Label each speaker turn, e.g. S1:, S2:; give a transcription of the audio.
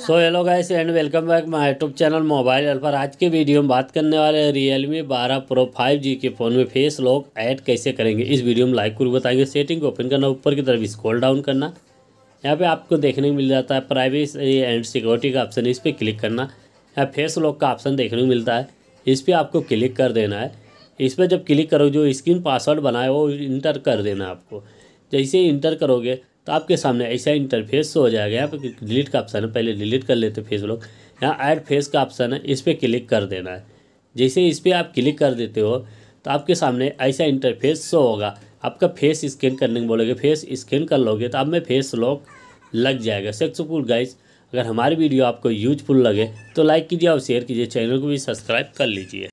S1: so hello guys and welcome back my YouTube channel mobile पर आज के video में बात करने वाले हैं रियलमी 12 प्रो 5G के फ़ोन में फेस लॉक ऐड कैसे करेंगे इस वीडियो में लाइक जरूर बताएंगे सेटिंग ओपन करना ऊपर की तरफ स्क्रॉल डाउन करना यहाँ पे आपको देखने को मिल जाता है प्राइवेसी एंड सिक्योरिटी का ऑप्शन इस पर क्लिक करना यहाँ फेस लॉक का ऑप्शन देखने को मिलता है इस पर आपको क्लिक कर देना है इस पर जब क्लिक करोगे जो स्क्रीन पासवर्ड बनाए वो इंटर कर देना आपको जैसे इंटर करोगे तो आपके सामने ऐसा इंटरफेस हो जाएगा यहाँ पर डिलीट का ऑप्शन है पहले डिलीट कर लेते फेस लोग यहाँ ऐड फेस का ऑप्शन है इस पर क्लिक कर देना है जैसे इस पर आप क्लिक कर देते हो तो आपके सामने ऐसा इंटरफेस शो होगा आपका फेस स्कैन करने के बोलोगे फेस स्कैन कर लोगे तो आप में फेस लॉक लग जाएगा सक्सेसफुल गाइस अगर हमारी वीडियो आपको यूजफुल लगे तो लाइक कीजिए और शेयर कीजिए चैनल को भी सब्सक्राइब कर लीजिए